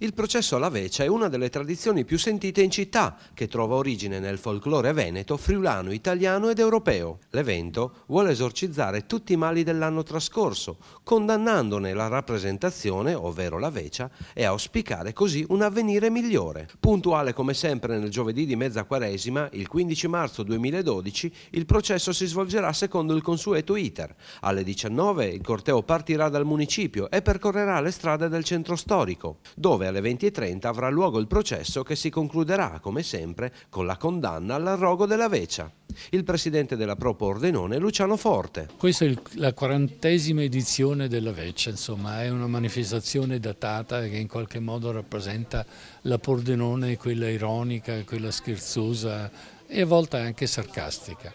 Il processo alla veccia è una delle tradizioni più sentite in città, che trova origine nel folklore veneto, friulano, italiano ed europeo. L'evento vuole esorcizzare tutti i mali dell'anno trascorso, condannandone la rappresentazione, ovvero la veccia, e auspicare così un avvenire migliore. Puntuale come sempre nel giovedì di mezza quaresima, il 15 marzo 2012, il processo si svolgerà secondo il consueto iter. Alle 19 il corteo partirà dal municipio e percorrerà le strade del centro storico, dove alle 20.30 avrà luogo il processo che si concluderà, come sempre, con la condanna all'arrogo della veccia. Il presidente della Pro Pordenone, Luciano Forte. Questa è la quarantesima edizione della veccia, insomma, è una manifestazione datata che in qualche modo rappresenta la Pordenone, quella ironica, quella scherzosa e a volte anche sarcastica.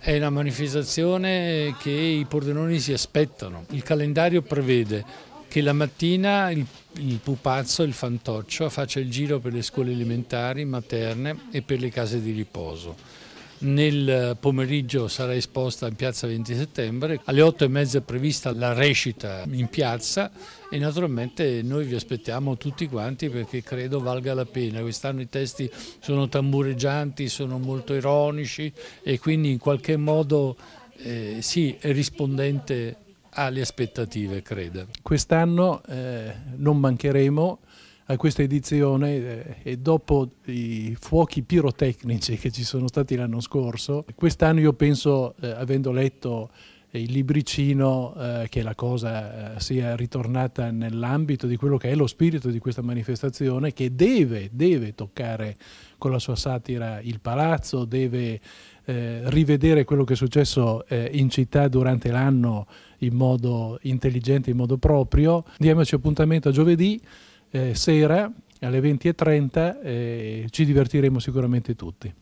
È una manifestazione che i pordenoni si aspettano. Il calendario prevede che la mattina il, il pupazzo, il fantoccio, faccia il giro per le scuole elementari, materne e per le case di riposo. Nel eh, pomeriggio sarà esposta in piazza 20 settembre, alle 8 e mezza è prevista la recita in piazza e naturalmente noi vi aspettiamo tutti quanti perché credo valga la pena. Quest'anno i testi sono tambureggianti, sono molto ironici e quindi in qualche modo eh, sì, è rispondente alle aspettative, credo. Quest'anno eh, non mancheremo a questa edizione eh, e dopo i fuochi pirotecnici che ci sono stati l'anno scorso, quest'anno io penso, eh, avendo letto il libricino, eh, che la cosa eh, sia ritornata nell'ambito di quello che è lo spirito di questa manifestazione, che deve, deve toccare con la sua satira il palazzo, deve eh, rivedere quello che è successo eh, in città durante l'anno in modo intelligente, in modo proprio. Diamoci appuntamento a giovedì eh, sera alle 20.30 eh, ci divertiremo sicuramente tutti.